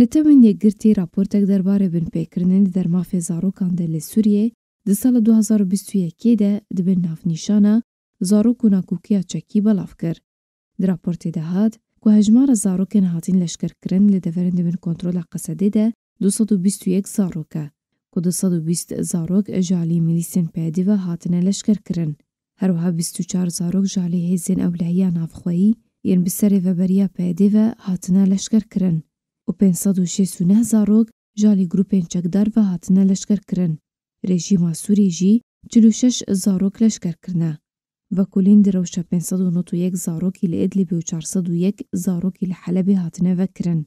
نەتەوێن یەکگرتی راپۆرتێک دەربارە بنپێکردنی دەرمافێ زارۆکاندا لە سووریێ دە ساڵە 2021دا دبن نافنیشانە زارۆک و ناکوکییا چەکی بەڵاو کرد دراپۆرتی داهات کو هەژمارە زارۆکێن هاتین لەشکرکردن لە دەڤەرن دبن کۆنتترۆلا قەسەدێدا 221 زارۆکە کو 220 زارۆک ژالی میلیسن پێدیوە هاتنە لەشکرکردن هەروها 24 زارۆک ژالی هێزێن ئەولاییان نافخۆیی یەن بسەرێ بەبەریا پێدیوە هاتنە لەشکرکردن و 560 زارۆک ژالی گروپێن چەکدار بە هاتنە لەشکەرکردن رێژیما سووریژی 46 زارۆک لەشکەرکردە بە کولین درەوشە 591 زارۆکی لە ئێدلی بێ و 401 زارۆکی لە حەلەبێ هاتنەوەکردن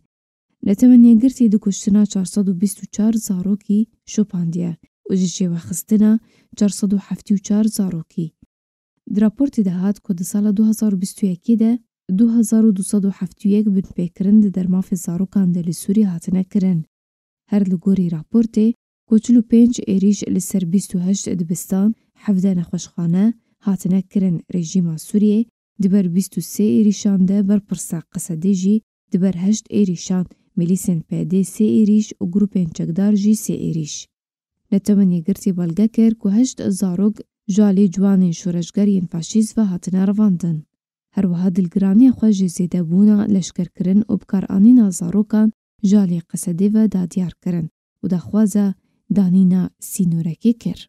لە تەمەنیەگرتی دکوشتنا 424 زارۆکی شوپاندیە وژی شێوەخستنە 474 زارۆکی دراپۆرتی داهات کۆ دە ساڵە 2021دا 2270 بن پێکردن دەرمافی زارۆکاندا لە سووری هاتنەکردن هەر لە گۆری راپۆرتێ کۆچل و پێنج عێریش لە سەر 28 دبستان حەفدە نەخۆشخانە هاتنەکردن ڕێژیما سووریێ دبەر 23 عێریشاندە بەرپرسا قسەدێژی دبەر هەشت عێریشان میلیسن پێدێ سێ عێریش و گروپێن چەکدارژی سێ عێریش لە تەمەنیگرتی بەڵگە کرد و هەشت زارۆک ژالی جوانین شۆرەشگەریین فاشیز بە هاتنە ڕەواندن هەروەها دلگرانی خۆژی زیدەبوونا لەشکرکردن و بکارانینا زارۆکان ژالی قەسەدێ بە دادیارکردن و دەخوازە دانینا سینوورەکی کرد.